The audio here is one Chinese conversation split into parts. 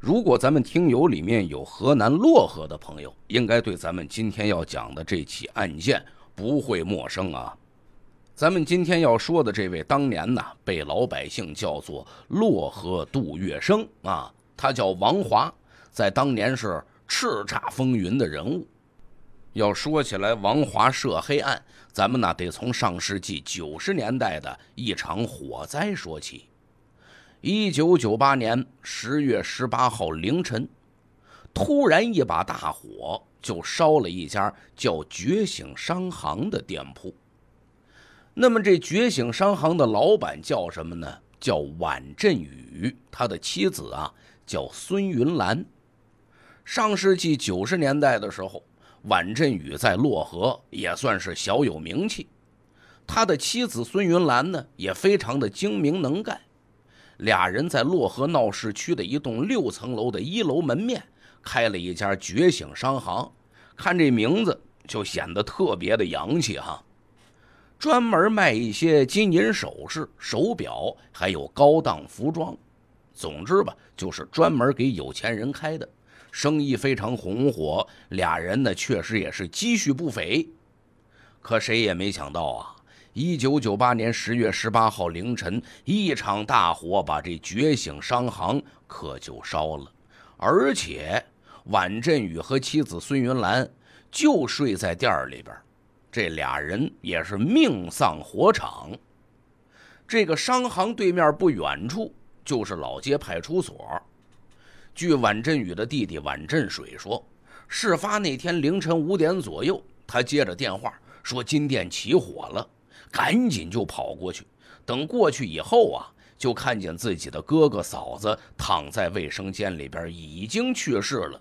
如果咱们听友里面有河南漯河的朋友，应该对咱们今天要讲的这起案件不会陌生啊。咱们今天要说的这位，当年呢被老百姓叫做“漯河杜月笙”啊，他叫王华，在当年是叱咤风云的人物。要说起来王华涉黑案，咱们呢得从上世纪九十年代的一场火灾说起。一九九八年十月十八号凌晨，突然一把大火就烧了一家叫“觉醒商行”的店铺。那么，这“觉醒商行”的老板叫什么呢？叫宛振宇，他的妻子啊叫孙云兰。上世纪九十年代的时候，宛振宇在漯河也算是小有名气，他的妻子孙云兰呢也非常的精明能干。俩人在漯河闹市区的一栋六层楼的一楼门面开了一家“觉醒”商行，看这名字就显得特别的洋气哈，专门卖一些金银首饰、手表，还有高档服装，总之吧，就是专门给有钱人开的，生意非常红火。俩人呢，确实也是积蓄不菲，可谁也没想到啊。一九九八年十月十八号凌晨，一场大火把这觉醒商行可就烧了，而且宛振宇和妻子孙云兰就睡在店儿里边，这俩人也是命丧火场。这个商行对面不远处就是老街派出所。据宛振宇的弟弟宛振水说，事发那天凌晨五点左右，他接着电话说金店起火了。赶紧就跑过去，等过去以后啊，就看见自己的哥哥嫂子躺在卫生间里边，已经去世了。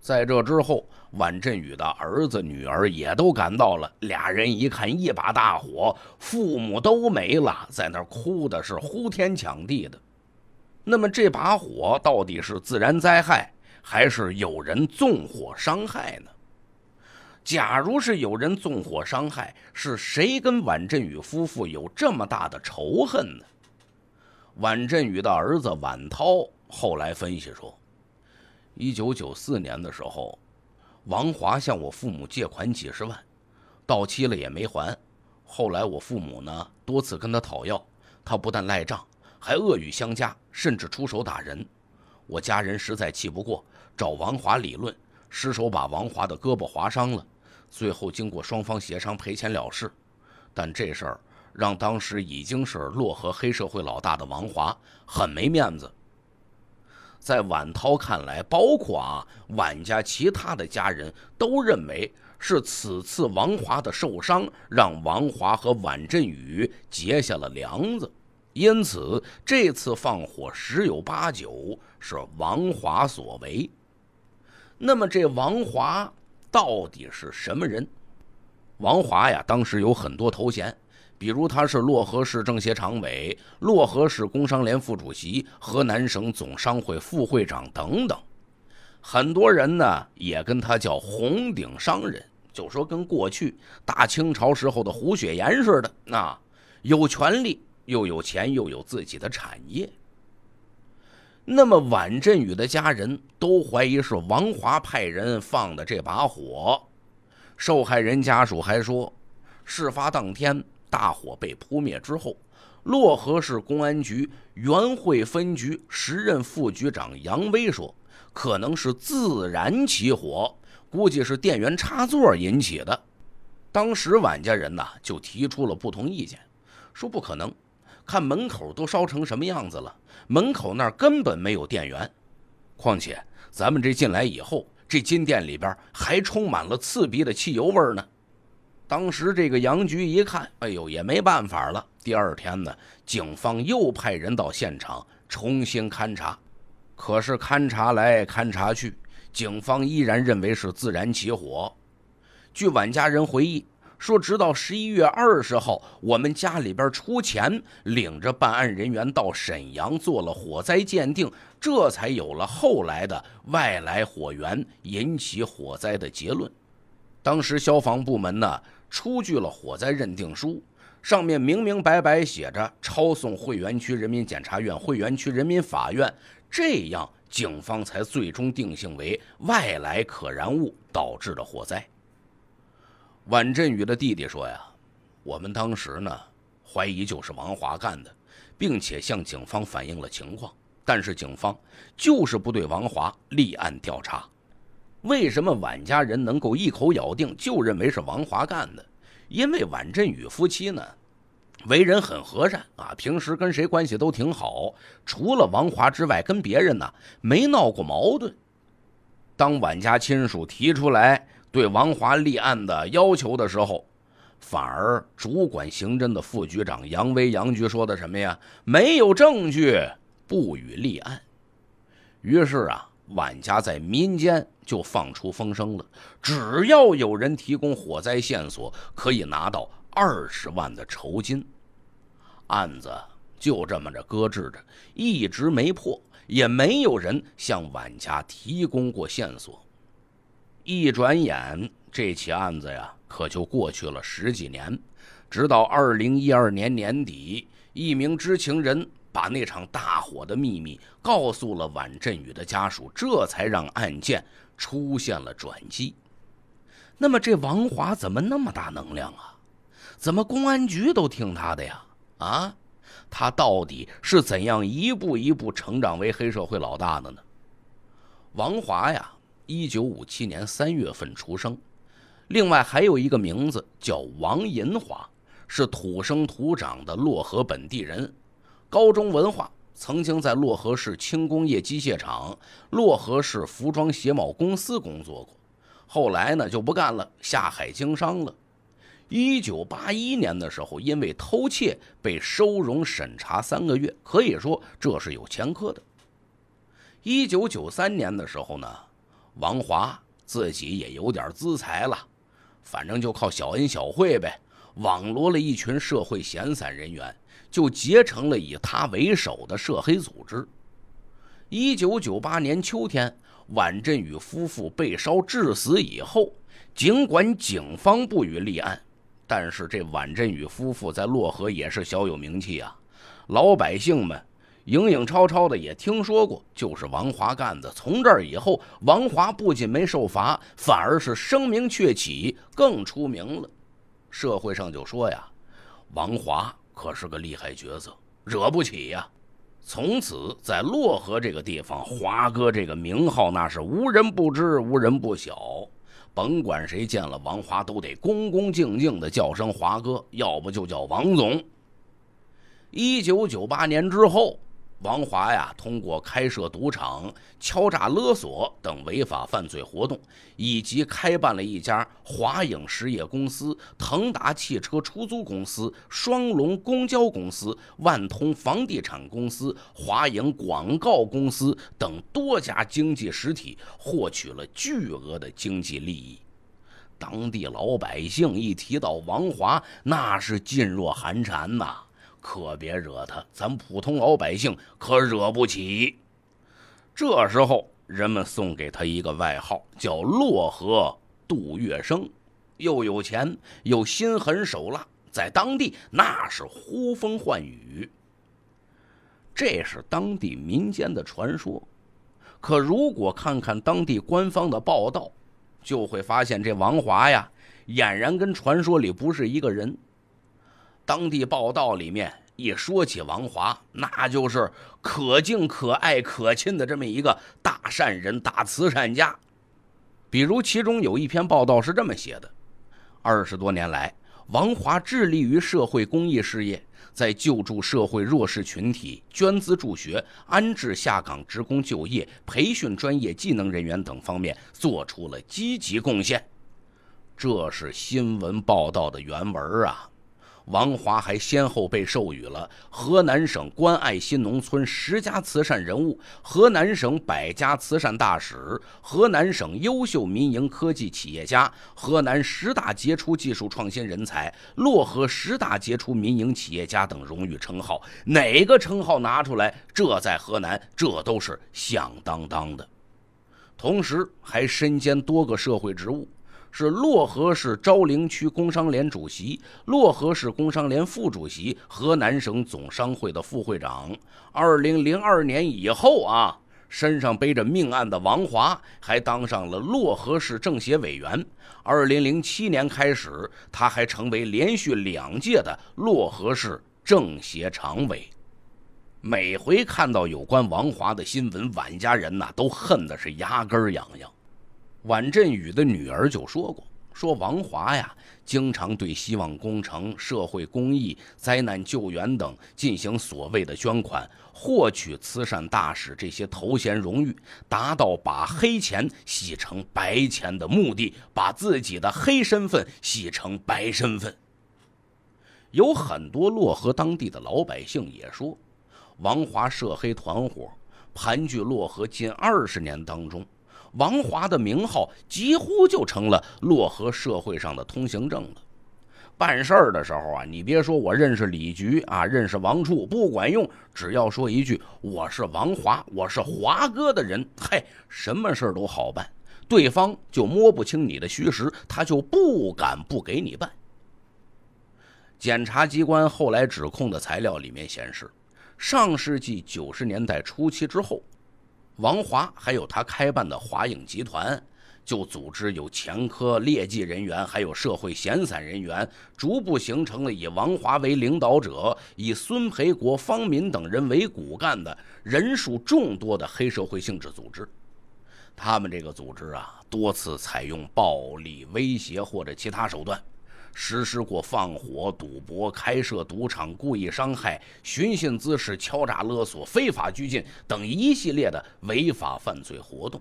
在这之后，万振宇的儿子、女儿也都赶到了。俩人一看，一把大火，父母都没了，在那哭的是呼天抢地的。那么，这把火到底是自然灾害，还是有人纵火伤害呢？假如是有人纵火伤害，是谁跟宛振宇夫妇有这么大的仇恨呢？宛振宇的儿子宛涛后来分析说：“一九九四年的时候，王华向我父母借款几十万，到期了也没还。后来我父母呢多次跟他讨要，他不但赖账，还恶语相加，甚至出手打人。我家人实在气不过，找王华理论，失手把王华的胳膊划伤了。”最后经过双方协商赔钱了事，但这事儿让当时已经是漯河黑社会老大的王华很没面子。在晚涛看来，包括啊晚家其他的家人都认为是此次王华的受伤让王华和宛振宇结下了梁子，因此这次放火十有八九是王华所为。那么这王华？到底是什么人？王华呀，当时有很多头衔，比如他是漯河市政协常委、漯河市工商联副主席、河南省总商会副会长等等。很多人呢也跟他叫“红顶商人”，就说跟过去大清朝时候的胡雪岩似的，那有权利，又有钱，又有自己的产业。那么，宛振宇的家人都怀疑是王华派人放的这把火。受害人家属还说，事发当天大火被扑灭之后，漯河市公安局源汇分局时任副局长杨威说，可能是自燃起火，估计是电源插座引起的。当时宛家人呢就提出了不同意见，说不可能。看门口都烧成什么样子了，门口那儿根本没有电源，况且咱们这进来以后，这金店里边还充满了刺鼻的汽油味呢。当时这个杨局一看，哎呦，也没办法了。第二天呢，警方又派人到现场重新勘查，可是勘查来勘查去，警方依然认为是自然起火。据晚家人回忆。说，直到十一月二十号，我们家里边出钱，领着办案人员到沈阳做了火灾鉴定，这才有了后来的外来火源引起火灾的结论。当时消防部门呢出具了火灾认定书，上面明明白白写着“抄送汇源区人民检察院、汇源区人民法院”，这样警方才最终定性为外来可燃物导致的火灾。宛振宇的弟弟说：“呀，我们当时呢，怀疑就是王华干的，并且向警方反映了情况。但是警方就是不对王华立案调查。为什么宛家人能够一口咬定就认为是王华干的？因为宛振宇夫妻呢，为人很和善啊，平时跟谁关系都挺好，除了王华之外，跟别人呢没闹过矛盾。当宛家亲属提出来。”对王华立案的要求的时候，反而主管刑侦的副局长杨威杨局说的什么呀？没有证据不予立案。于是啊，晚家在民间就放出风声了：只要有人提供火灾线索，可以拿到二十万的酬金。案子就这么着搁置着，一直没破，也没有人向晚家提供过线索。一转眼，这起案子呀，可就过去了十几年。直到二零一二年年底，一名知情人把那场大火的秘密告诉了宛振宇的家属，这才让案件出现了转机。那么，这王华怎么那么大能量啊？怎么公安局都听他的呀？啊，他到底是怎样一步一步成长为黑社会老大的呢？王华呀。一九五七年三月份出生，另外还有一个名字叫王银华，是土生土长的漯河本地人，高中文化，曾经在漯河市轻工业机械厂、漯河市服装鞋帽公司工作过，后来呢就不干了，下海经商了。一九八一年的时候，因为偷窃被收容审查三个月，可以说这是有前科的。一九九三年的时候呢？王华自己也有点资财了，反正就靠小恩小惠呗，网罗了一群社会闲散人员，就结成了以他为首的涉黑组织。一九九八年秋天，宛振宇夫妇被烧致死以后，尽管警方不予立案，但是这宛振宇夫妇在漯河也是小有名气啊，老百姓们。影影绰绰的也听说过，就是王华干的。从这儿以后，王华不仅没受罚，反而是声名鹊起，更出名了。社会上就说呀，王华可是个厉害角色，惹不起呀。从此，在漯河这个地方，华哥这个名号那是无人不知，无人不晓。甭管谁见了王华，都得恭恭敬敬的叫声华哥，要不就叫王总。一九九八年之后。王华呀，通过开设赌场、敲诈勒索等违法犯罪活动，以及开办了一家华影实业公司、腾达汽车出租公司、双龙公交公司、万通房地产公司、华影广告公司等多家经济实体，获取了巨额的经济利益。当地老百姓一提到王华，那是噤若寒蝉呐。可别惹他，咱普通老百姓可惹不起。这时候，人们送给他一个外号，叫“洛河杜月笙”，又有钱，又心狠手辣，在当地那是呼风唤雨。这是当地民间的传说，可如果看看当地官方的报道，就会发现这王华呀，俨然跟传说里不是一个人。当地报道里面一说起王华，那就是可敬、可爱、可亲的这么一个大善人、大慈善家。比如，其中有一篇报道是这么写的：二十多年来，王华致力于社会公益事业，在救助社会弱势群体、捐资助学、安置下岗职工就业、培训专业技能人员等方面做出了积极贡献。这是新闻报道的原文啊。王华还先后被授予了河南省关爱新农村十佳慈善人物、河南省百家慈善大使、河南省优秀民营科技企业家、河南十大杰出技术创新人才、漯河十大杰出民营企业家等荣誉称号。哪个称号拿出来，这在河南这都是响当当的。同时还身兼多个社会职务。是漯河市召陵区工商联主席、漯河市工商联副主席、河南省总商会的副会长。二零零二年以后啊，身上背着命案的王华还当上了漯河市政协委员。二零零七年开始，他还成为连续两届的漯河市政协常委。每回看到有关王华的新闻，晚家人呐都恨的是牙根痒痒。宛振宇的女儿就说过：“说王华呀，经常对希望工程、社会公益、灾难救援等进行所谓的捐款，获取慈善大使这些头衔荣誉，达到把黑钱洗成白钱的目的，把自己的黑身份洗成白身份。”有很多漯河当地的老百姓也说，王华涉黑团伙盘踞漯河近二十年当中。王华的名号几乎就成了漯河社会上的通行证了。办事儿的时候啊，你别说我认识李局啊，认识王处不管用，只要说一句我是王华，我是华哥的人，嘿，什么事儿都好办。对方就摸不清你的虚实，他就不敢不给你办。检察机关后来指控的材料里面显示，上世纪九十年代初期之后。王华还有他开办的华影集团，就组织有前科劣迹人员，还有社会闲散人员，逐步形成了以王华为领导者，以孙培国、方民等人为骨干的、人数众多的黑社会性质组织。他们这个组织啊，多次采用暴力威胁或者其他手段。实施过放火、赌博、开设赌场、故意伤害、寻衅滋事、敲诈勒索、非法拘禁等一系列的违法犯罪活动，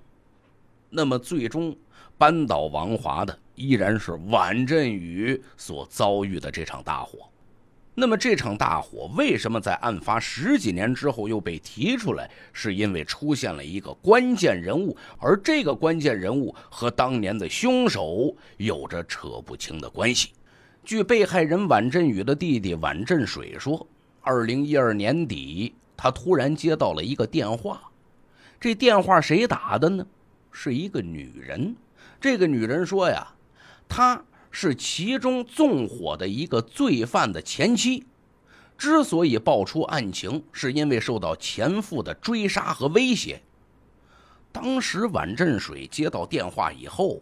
那么最终扳倒王华的依然是宛振宇所遭遇的这场大火。那么这场大火为什么在案发十几年之后又被提出来？是因为出现了一个关键人物，而这个关键人物和当年的凶手有着扯不清的关系。据被害人宛振宇的弟弟宛振水说，二零一二年底，他突然接到了一个电话。这电话谁打的呢？是一个女人。这个女人说呀，她是其中纵火的一个罪犯的前妻。之所以爆出案情，是因为受到前夫的追杀和威胁。当时宛振水接到电话以后，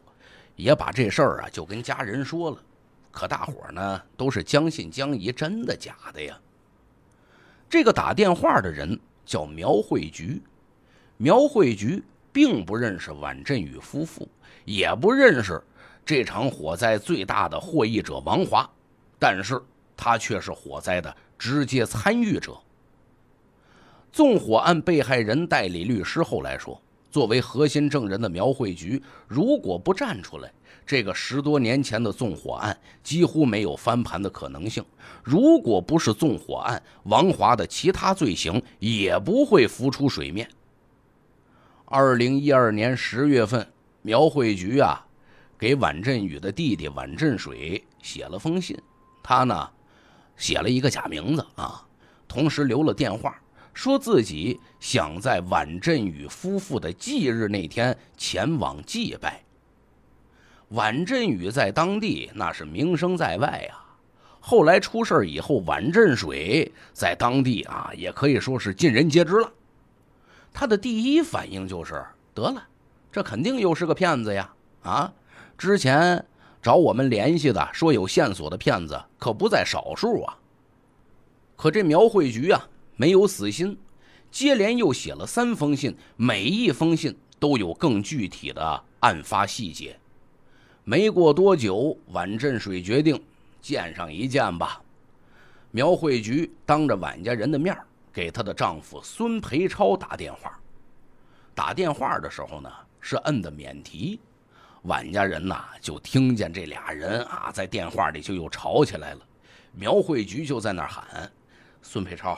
也把这事儿啊就跟家人说了。可大伙呢，都是将信将疑，真的假的呀？这个打电话的人叫苗慧菊，苗慧菊并不认识宛振宇夫妇，也不认识这场火灾最大的获益者王华，但是他却是火灾的直接参与者。纵火案被害人代理律师后来说，作为核心证人的苗慧菊，如果不站出来。这个十多年前的纵火案几乎没有翻盘的可能性。如果不是纵火案，王华的其他罪行也不会浮出水面。二零一二年十月份，苗慧菊啊，给宛振宇的弟弟宛振水写了封信，他呢，写了一个假名字啊，同时留了电话，说自己想在宛振宇夫妇的忌日那天前往祭拜。宛振宇在当地那是名声在外啊，后来出事以后，宛振水在当地啊也可以说是尽人皆知了。他的第一反应就是得了，这肯定又是个骗子呀！啊，之前找我们联系的说有线索的骗子可不在少数啊。可这苗绘菊啊没有死心，接连又写了三封信，每一封信都有更具体的案发细节。没过多久，宛振水决定见上一见吧。苗慧菊当着宛家人的面给她的丈夫孙培超打电话。打电话的时候呢，是摁的免提，宛家人呐就听见这俩人啊在电话里就又吵起来了。苗慧菊就在那喊：“孙培超，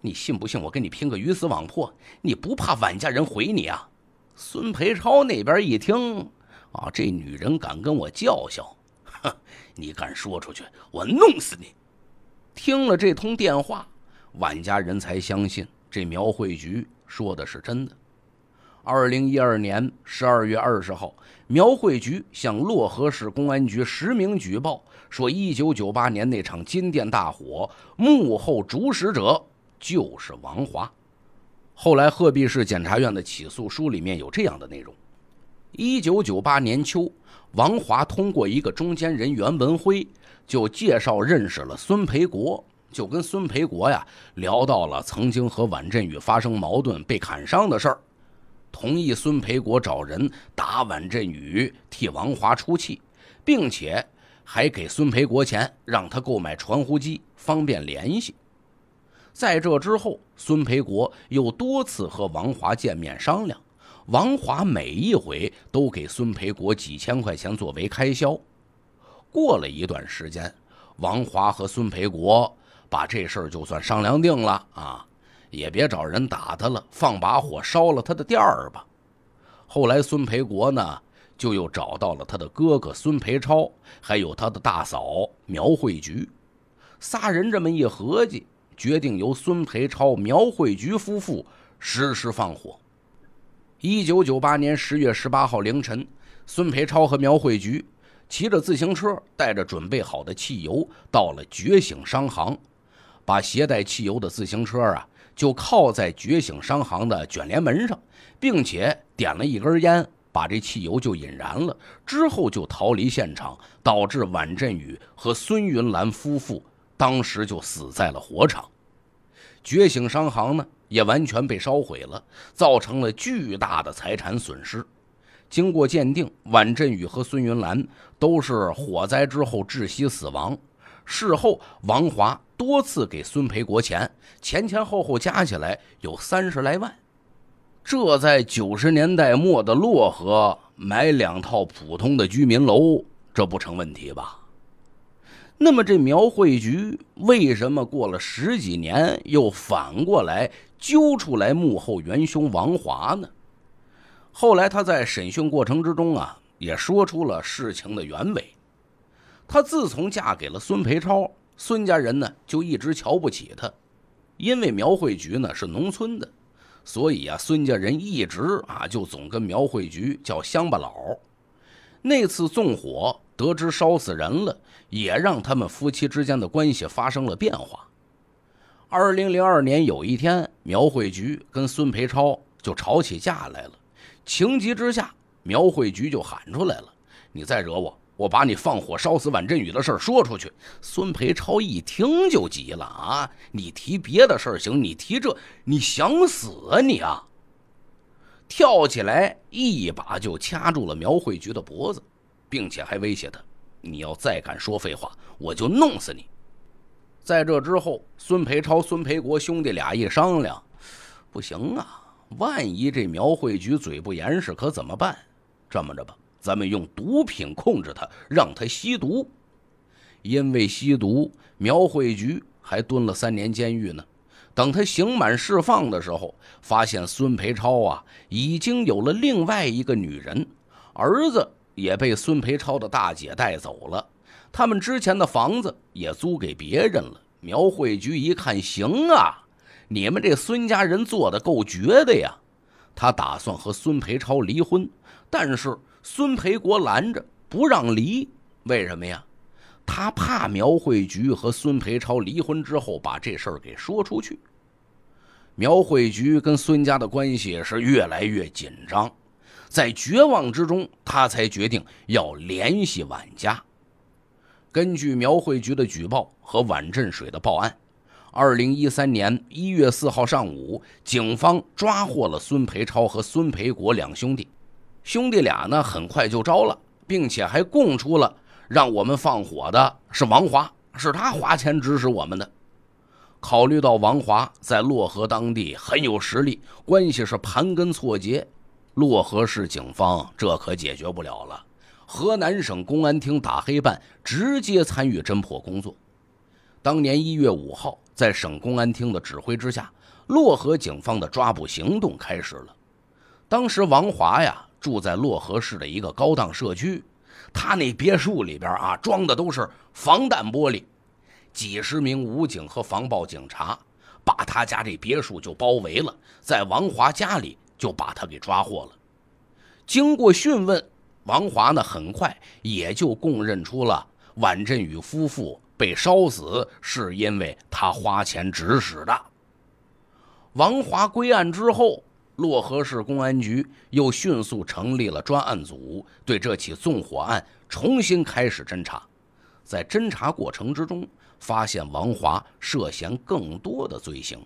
你信不信我跟你拼个鱼死网破？你不怕宛家人回你啊？”孙培超那边一听。啊！这女人敢跟我叫嚣，哼，你敢说出去，我弄死你！听了这通电话，万家人才相信这苗慧菊说的是真的。二零一二年十二月二十号，苗慧菊向漯河市公安局实名举报，说一九九八年那场金店大火幕后主使者就是王华。后来，鹤壁市检察院的起诉书里面有这样的内容。一九九八年秋，王华通过一个中间人袁文辉，就介绍认识了孙培国，就跟孙培国呀聊到了曾经和宛振宇发生矛盾、被砍伤的事儿，同意孙培国找人打宛振宇，替王华出气，并且还给孙培国钱，让他购买传呼机，方便联系。在这之后，孙培国又多次和王华见面商量。王华每一回都给孙培国几千块钱作为开销。过了一段时间，王华和孙培国把这事儿就算商量定了啊，也别找人打他了，放把火烧了他的店儿吧。后来，孙培国呢就又找到了他的哥哥孙培超，还有他的大嫂苗慧菊，仨人这么一合计，决定由孙培超、苗慧菊夫妇实施放火。一九九八年十月十八号凌晨，孙培超和苗慧菊骑着自行车，带着准备好的汽油，到了觉醒商行，把携带汽油的自行车啊就靠在觉醒商行的卷帘门上，并且点了一根烟，把这汽油就引燃了，之后就逃离现场，导致宛振宇和孙云兰夫妇当时就死在了火场。觉醒商行呢，也完全被烧毁了，造成了巨大的财产损失。经过鉴定，宛振宇和孙云兰都是火灾之后窒息死亡。事后，王华多次给孙培国钱，前前后后加起来有三十来万。这在九十年代末的漯河买两套普通的居民楼，这不成问题吧？那么这苗慧菊为什么过了十几年又反过来揪出来幕后元凶王华呢？后来她在审讯过程之中啊，也说出了事情的原委。她自从嫁给了孙培超，孙家人呢就一直瞧不起她，因为苗慧菊呢是农村的，所以啊孙家人一直啊就总跟苗慧菊叫乡巴佬。那次纵火，得知烧死人了，也让他们夫妻之间的关系发生了变化。二零零二年有一天，苗慧菊跟孙培超就吵起架来了。情急之下，苗慧菊就喊出来了：“你再惹我，我把你放火烧死宛振宇的事儿说出去。”孙培超一听就急了：“啊，你提别的事儿行，你提这，你想死啊你啊！”跳起来，一把就掐住了苗慧菊的脖子，并且还威胁他：“你要再敢说废话，我就弄死你！”在这之后，孙培超、孙培国兄弟俩一商量：“不行啊，万一这苗慧菊嘴不严实，可怎么办？”这么着吧，咱们用毒品控制他，让他吸毒。因为吸毒，苗慧菊还蹲了三年监狱呢。等他刑满释放的时候，发现孙培超啊已经有了另外一个女人，儿子也被孙培超的大姐带走了，他们之前的房子也租给别人了。苗慧菊一看，行啊，你们这孙家人做的够绝的呀！他打算和孙培超离婚，但是孙培国拦着不让离，为什么呀？他怕苗慧菊和孙培超离婚之后把这事儿给说出去。苗慧菊跟孙家的关系是越来越紧张，在绝望之中，他才决定要联系晚家。根据苗慧菊的举报和宛振水的报案，二零一三年一月四号上午，警方抓获了孙培超和孙培国两兄弟。兄弟俩呢，很快就招了，并且还供出了让我们放火的是王华，是他花钱指使我们的。考虑到王华在漯河当地很有实力，关系是盘根错节，漯河市警方这可解决不了了。河南省公安厅打黑办直接参与侦破工作。当年一月五号，在省公安厅的指挥之下，漯河警方的抓捕行动开始了。当时王华呀住在漯河市的一个高档社区，他那别墅里边啊装的都是防弹玻璃。几十名武警和防暴警察把他家这别墅就包围了，在王华家里就把他给抓获了。经过讯问，王华呢很快也就供认出了，宛振宇夫妇被烧死是因为他花钱指使的。王华归案之后，漯河市公安局又迅速成立了专案组，对这起纵火案重新开始侦查。在侦查过程之中，发现王华涉嫌更多的罪行。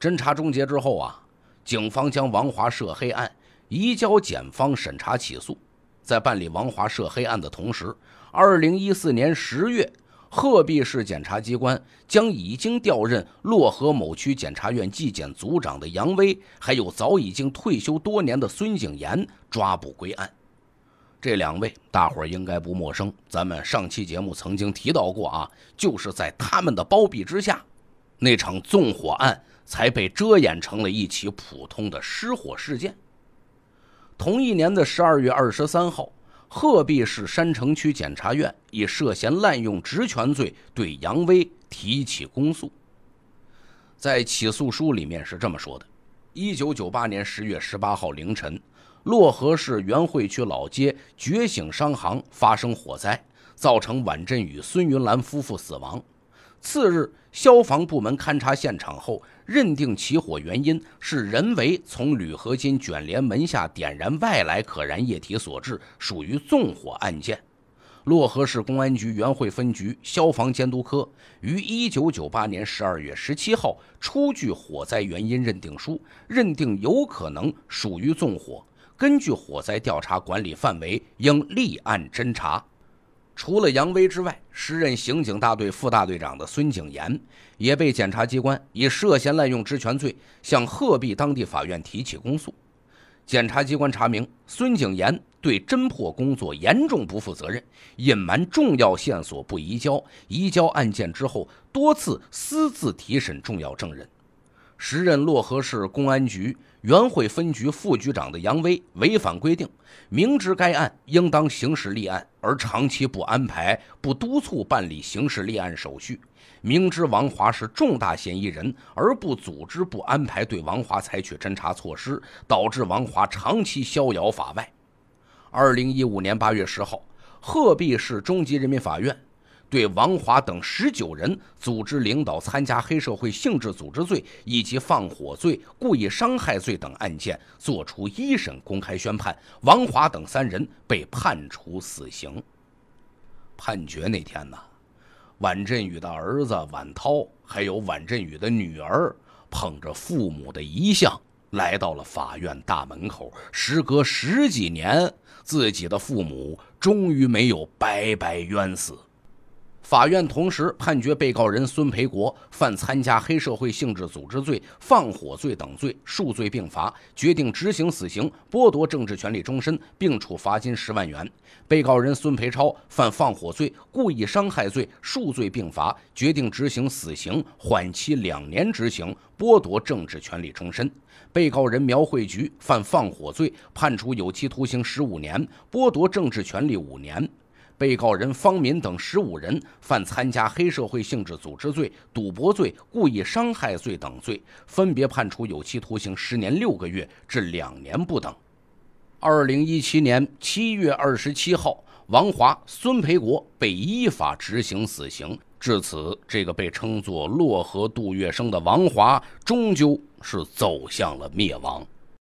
侦查终结之后啊，警方将王华涉黑案移交检方审查起诉。在办理王华涉黑案的同时，二零一四年十月，鹤壁市检察机关将已经调任漯河某区检察院纪检组长的杨威，还有早已经退休多年的孙景炎抓捕归案。这两位大伙儿应该不陌生，咱们上期节目曾经提到过啊，就是在他们的包庇之下，那场纵火案才被遮掩成了一起普通的失火事件。同一年的十二月二十三号，鹤壁市山城区检察院以涉嫌滥用职权罪对杨威提起公诉。在起诉书里面是这么说的：，一九九八年十月十八号凌晨。漯河市源汇区老街觉醒商行发生火灾，造成宛振宇、孙云兰夫妇死亡。次日，消防部门勘查现场后，认定起火原因是人为从铝合金卷帘门下点燃外来可燃液体所致，属于纵火案件。漯河市公安局源汇分局消防监督科于一九九八年十二月十七号出具火灾原因认定书，认定有可能属于纵火。根据火灾调查管理范围，应立案侦查。除了杨威之外，时任刑警大队副大队长的孙景炎也被检察机关以涉嫌滥用职权罪向鹤壁当地法院提起公诉。检察机关查明，孙景炎对侦破工作严重不负责任，隐瞒重要线索不移交，移交案件之后多次私自提审重要证人。时任漯河市公安局源汇分局副局长的杨威违反规定，明知该案应当刑事立案，而长期不安排、不督促办理刑事立案手续；明知王华是重大嫌疑人，而不组织、不安排对王华采取侦查措施，导致王华长期逍遥法外。二零一五年八月十号，鹤壁市中级人民法院。对王华等十九人组织领导参加黑社会性质组织罪以及放火罪、故意伤害罪等案件作出一审公开宣判，王华等三人被判处死刑。判决那天呢，宛振宇的儿子宛涛还有宛振宇的女儿捧着父母的遗像来到了法院大门口。时隔十几年，自己的父母终于没有白白冤死。法院同时判决被告人孙培国犯参加黑社会性质组织罪、放火罪等罪，数罪并罚，决定执行死刑，剥夺政治权利终身，并处罚金十万元。被告人孙培超犯放火罪、故意伤害罪，数罪并罚，决定执行死刑，缓期两年执行，剥夺政治权利终身。被告人苗慧菊犯放火罪，判处有期徒刑十五年，剥夺政治权利五年。被告人方敏等十五人犯参加黑社会性质组织罪、赌博罪、故意伤害罪等罪，分别判处有期徒刑十年六个月至两年不等。二零一七年七月二十七号，王华、孙培国被依法执行死刑。至此，这个被称作“洛河杜月笙”的王华，终究是走向了灭亡。